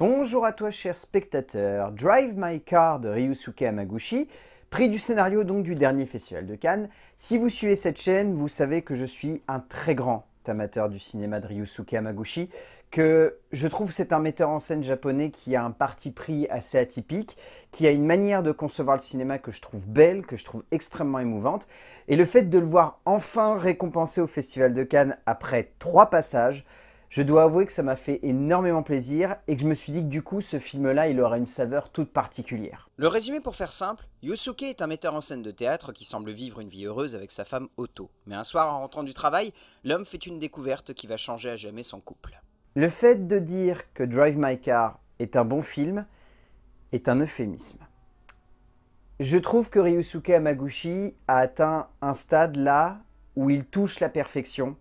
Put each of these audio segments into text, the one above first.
Bonjour à toi cher spectateur, Drive My Car de Ryusuke Hamaguchi, prix du scénario donc du dernier festival de Cannes. Si vous suivez cette chaîne, vous savez que je suis un très grand amateur du cinéma de Ryusuke Hamaguchi, que je trouve c'est un metteur en scène japonais qui a un parti pris assez atypique, qui a une manière de concevoir le cinéma que je trouve belle, que je trouve extrêmement émouvante, et le fait de le voir enfin récompensé au Festival de Cannes après trois passages, je dois avouer que ça m'a fait énormément plaisir et que je me suis dit que du coup ce film-là il aura une saveur toute particulière. Le résumé pour faire simple, Yusuke est un metteur en scène de théâtre qui semble vivre une vie heureuse avec sa femme Otto. Mais un soir en rentrant du travail, l'homme fait une découverte qui va changer à jamais son couple. Le fait de dire que Drive My Car est un bon film est un euphémisme. Je trouve que Ryusuke Hamaguchi a atteint un stade là où il touche la perfection,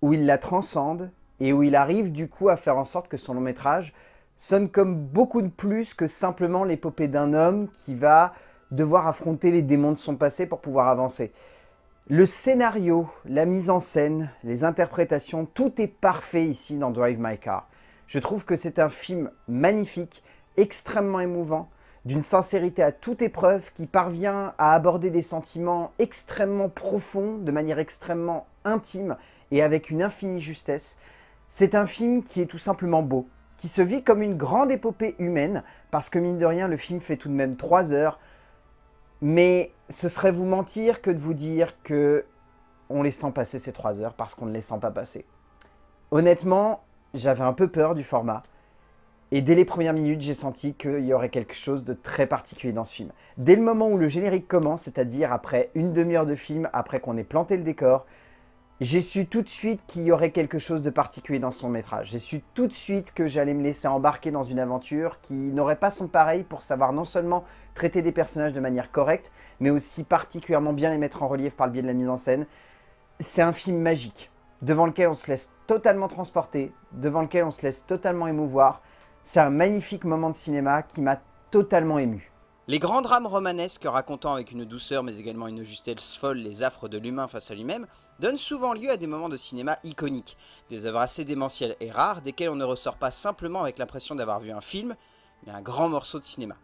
où il la transcende et où il arrive du coup à faire en sorte que son long métrage sonne comme beaucoup de plus que simplement l'épopée d'un homme qui va devoir affronter les démons de son passé pour pouvoir avancer. Le scénario, la mise en scène, les interprétations, tout est parfait ici dans Drive My Car. Je trouve que c'est un film magnifique, extrêmement émouvant, d'une sincérité à toute épreuve qui parvient à aborder des sentiments extrêmement profonds, de manière extrêmement intime et avec une infinie justesse. C'est un film qui est tout simplement beau, qui se vit comme une grande épopée humaine, parce que mine de rien, le film fait tout de même 3 heures, mais ce serait vous mentir que de vous dire que on les sent passer ces 3 heures parce qu'on ne les sent pas passer. Honnêtement, j'avais un peu peur du format, et dès les premières minutes, j'ai senti qu'il y aurait quelque chose de très particulier dans ce film. Dès le moment où le générique commence, c'est-à-dire après une demi-heure de film, après qu'on ait planté le décor, j'ai su tout de suite qu'il y aurait quelque chose de particulier dans son métrage. J'ai su tout de suite que j'allais me laisser embarquer dans une aventure qui n'aurait pas son pareil pour savoir non seulement traiter des personnages de manière correcte, mais aussi particulièrement bien les mettre en relief par le biais de la mise en scène. C'est un film magique, devant lequel on se laisse totalement transporter, devant lequel on se laisse totalement émouvoir. C'est un magnifique moment de cinéma qui m'a totalement ému. Les grands drames romanesques racontant avec une douceur mais également une justesse folle les affres de l'humain face à lui-même donnent souvent lieu à des moments de cinéma iconiques, des œuvres assez démentielles et rares desquelles on ne ressort pas simplement avec l'impression d'avoir vu un film, mais un grand morceau de cinéma.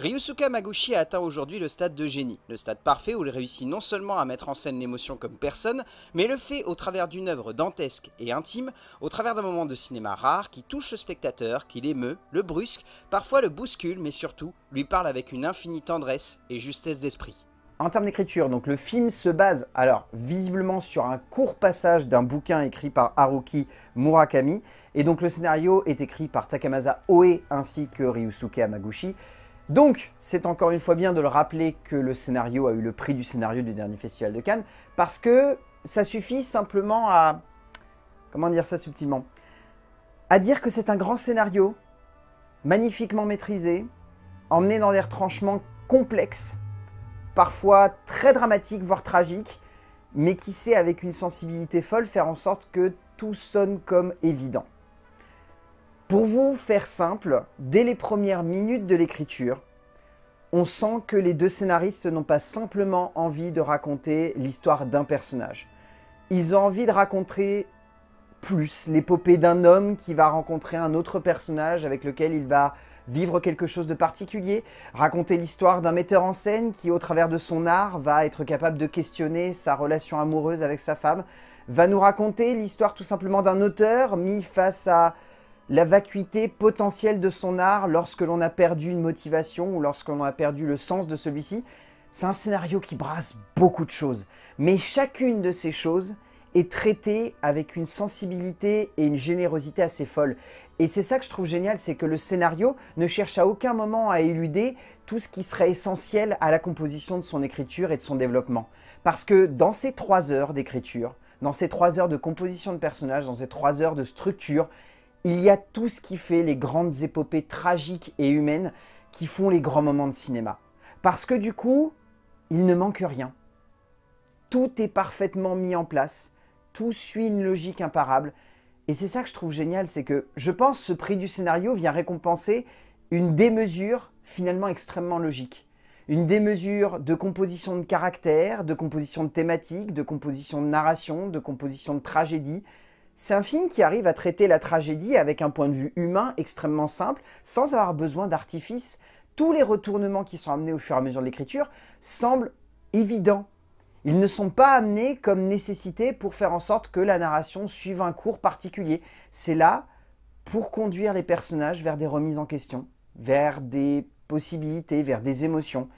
Ryusuke Maguchi a atteint aujourd'hui le stade de génie, le stade parfait où il réussit non seulement à mettre en scène l'émotion comme personne, mais le fait au travers d'une œuvre dantesque et intime, au travers d'un moment de cinéma rare qui touche le spectateur, qui l'émeut, le brusque, parfois le bouscule, mais surtout lui parle avec une infinie tendresse et justesse d'esprit. En termes d'écriture, donc le film se base alors visiblement sur un court passage d'un bouquin écrit par Haruki Murakami et donc le scénario est écrit par Takamasa Oe ainsi que Ryusuke Amaguchi. Donc, c'est encore une fois bien de le rappeler que le scénario a eu le prix du scénario du dernier Festival de Cannes, parce que ça suffit simplement à... Comment dire ça subtilement À dire que c'est un grand scénario, magnifiquement maîtrisé, emmené dans des retranchements complexes, parfois très dramatiques, voire tragiques, mais qui sait, avec une sensibilité folle, faire en sorte que tout sonne comme évident. Pour vous faire simple, dès les premières minutes de l'écriture, on sent que les deux scénaristes n'ont pas simplement envie de raconter l'histoire d'un personnage. Ils ont envie de raconter plus l'épopée d'un homme qui va rencontrer un autre personnage avec lequel il va vivre quelque chose de particulier, raconter l'histoire d'un metteur en scène qui, au travers de son art, va être capable de questionner sa relation amoureuse avec sa femme, va nous raconter l'histoire tout simplement d'un auteur mis face à la vacuité potentielle de son art lorsque l'on a perdu une motivation ou lorsque l'on a perdu le sens de celui-ci, c'est un scénario qui brasse beaucoup de choses. Mais chacune de ces choses est traitée avec une sensibilité et une générosité assez folle. Et c'est ça que je trouve génial, c'est que le scénario ne cherche à aucun moment à éluder tout ce qui serait essentiel à la composition de son écriture et de son développement. Parce que dans ces trois heures d'écriture, dans ces trois heures de composition de personnages, dans ces trois heures de structure, il y a tout ce qui fait les grandes épopées tragiques et humaines qui font les grands moments de cinéma. Parce que du coup, il ne manque rien. Tout est parfaitement mis en place, tout suit une logique imparable. Et c'est ça que je trouve génial, c'est que je pense ce prix du scénario vient récompenser une démesure finalement extrêmement logique. Une démesure de composition de caractère, de composition de thématique, de composition de narration, de composition de tragédie, c'est un film qui arrive à traiter la tragédie avec un point de vue humain extrêmement simple, sans avoir besoin d'artifice. Tous les retournements qui sont amenés au fur et à mesure de l'écriture semblent évidents. Ils ne sont pas amenés comme nécessité pour faire en sorte que la narration suive un cours particulier. C'est là pour conduire les personnages vers des remises en question, vers des possibilités, vers des émotions.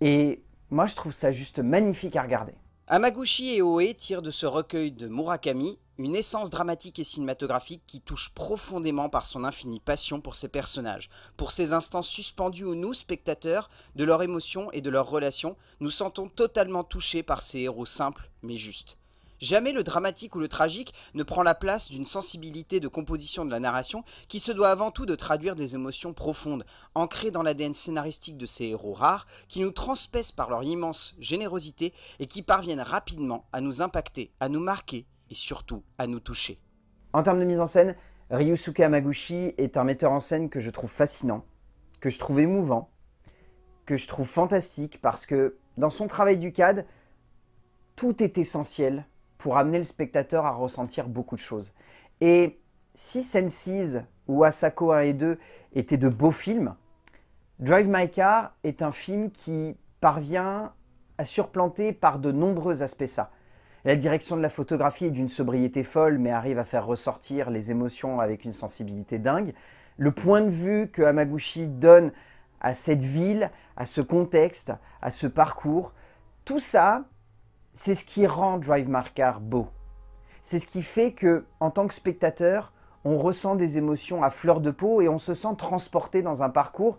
Et moi, je trouve ça juste magnifique à regarder. Amaguchi et Oe tirent de ce recueil de Murakami une essence dramatique et cinématographique qui touche profondément par son infinie passion pour ses personnages, pour ces instants suspendus où nous, spectateurs, de leurs émotions et de leurs relations, nous sentons totalement touchés par ces héros simples mais justes. Jamais le dramatique ou le tragique ne prend la place d'une sensibilité de composition de la narration qui se doit avant tout de traduire des émotions profondes, ancrées dans l'ADN scénaristique de ces héros rares, qui nous transpècent par leur immense générosité et qui parviennent rapidement à nous impacter, à nous marquer et surtout à nous toucher. En termes de mise en scène, Ryusuke Amaguchi est un metteur en scène que je trouve fascinant, que je trouve émouvant, que je trouve fantastique parce que dans son travail du CAD, tout est essentiel pour amener le spectateur à ressentir beaucoup de choses. Et si Senses ou Asako 1 et 2 étaient de beaux films, Drive My Car est un film qui parvient à surplanter par de nombreux aspects ça. La direction de la photographie est d'une sobriété folle, mais arrive à faire ressortir les émotions avec une sensibilité dingue. Le point de vue que Hamaguchi donne à cette ville, à ce contexte, à ce parcours, tout ça c'est ce qui rend Drive Marcar beau. C'est ce qui fait que, en tant que spectateur, on ressent des émotions à fleur de peau et on se sent transporté dans un parcours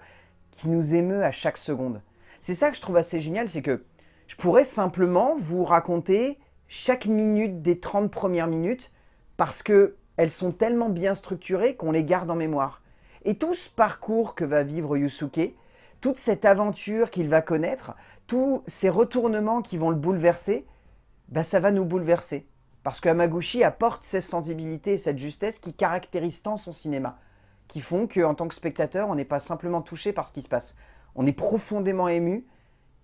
qui nous émeut à chaque seconde. C'est ça que je trouve assez génial, c'est que je pourrais simplement vous raconter chaque minute des 30 premières minutes parce qu'elles sont tellement bien structurées qu'on les garde en mémoire. Et tout ce parcours que va vivre Yusuke, toute cette aventure qu'il va connaître, tous ces retournements qui vont le bouleverser, bah, ça va nous bouleverser. Parce que Hamaguchi apporte cette sensibilité et cette justesse qui caractérisent tant son cinéma, qui font qu'en tant que spectateur, on n'est pas simplement touché par ce qui se passe. On est profondément ému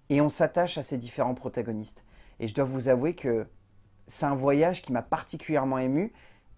et on s'attache à ces différents protagonistes. Et je dois vous avouer que c'est un voyage qui m'a particulièrement ému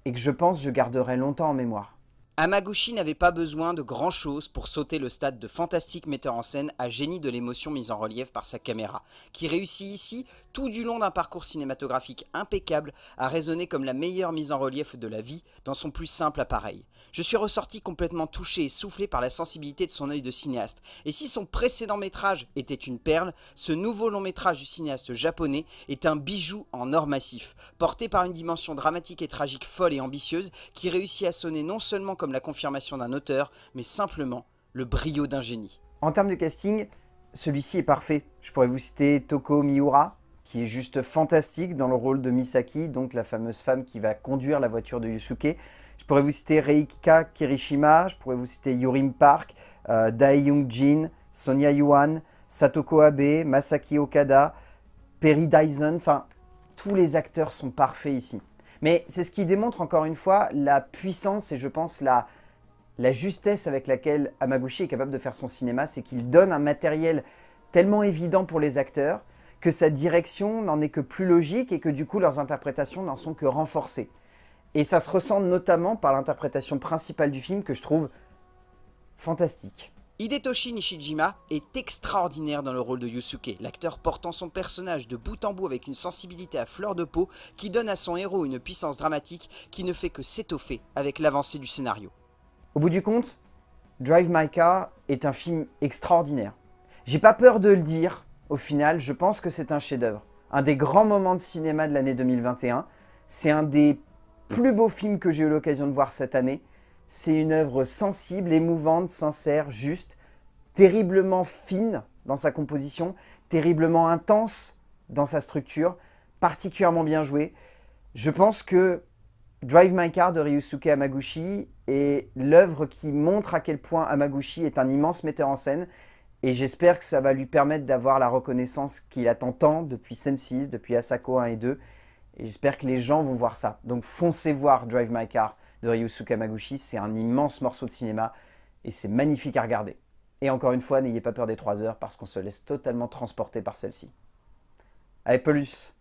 et que je pense je garderai longtemps en mémoire. Amaguchi n'avait pas besoin de grand-chose pour sauter le stade de fantastique metteur en scène à génie de l'émotion mise en relief par sa caméra, qui réussit ici, tout du long d'un parcours cinématographique impeccable, à résonner comme la meilleure mise en relief de la vie dans son plus simple appareil. Je suis ressorti complètement touché et soufflé par la sensibilité de son œil de cinéaste, et si son précédent métrage était une perle, ce nouveau long métrage du cinéaste japonais est un bijou en or massif, porté par une dimension dramatique et tragique folle et ambitieuse, qui réussit à sonner non seulement comme comme la confirmation d'un auteur, mais simplement le brio d'un génie. En termes de casting, celui-ci est parfait. Je pourrais vous citer Toko Miura, qui est juste fantastique dans le rôle de Misaki, donc la fameuse femme qui va conduire la voiture de Yusuke. Je pourrais vous citer Reikika Kirishima, je pourrais vous citer Yorim Park, euh, Dae Dai Young-jin, Sonia Yuan, Satoko Abe, Masaki Okada, Perry Dyson, enfin tous les acteurs sont parfaits ici. Mais c'est ce qui démontre encore une fois la puissance et je pense la, justesse avec laquelle Amaguchi est capable de faire son cinéma, c'est qu'il donne un matériel tellement évident pour les acteurs que sa direction n'en est que plus logique et que du coup leurs interprétations n'en sont que renforcées. Et ça se ressent notamment par l'interprétation principale du film que je trouve fantastique. Hidetoshi Nishijima est extraordinaire dans le rôle de Yusuke, l'acteur portant son personnage de bout en bout avec une sensibilité à fleur de peau qui donne à son héros une puissance dramatique qui ne fait que s'étoffer avec l'avancée du scénario. Au bout du compte, Drive My Car est un film extraordinaire. J'ai pas peur de le dire, au final, je pense que c'est un chef-d'œuvre. Un des grands moments de cinéma de l'année 2021. C'est un des plus beaux films que j'ai eu l'occasion de voir cette année. C'est une œuvre sensible, émouvante, sincère, juste, terriblement fine dans sa composition, terriblement intense dans sa structure, particulièrement bien jouée. Je pense que Drive My Car de Ryusuke Hamaguchi est l'œuvre qui montre à quel point Hamaguchi est un immense metteur en scène et j'espère que ça va lui permettre d'avoir la reconnaissance qu'il attend tant depuis Sense6 », depuis Asako 1 et 2 et j'espère que les gens vont voir ça. Donc foncez voir Drive My Car de Ryusuke C'est un immense morceau de cinéma et c'est magnifique à regarder. Et encore une fois, n'ayez pas peur des 3 heures parce qu'on se laisse totalement transporter par celle-ci. Allez, plus.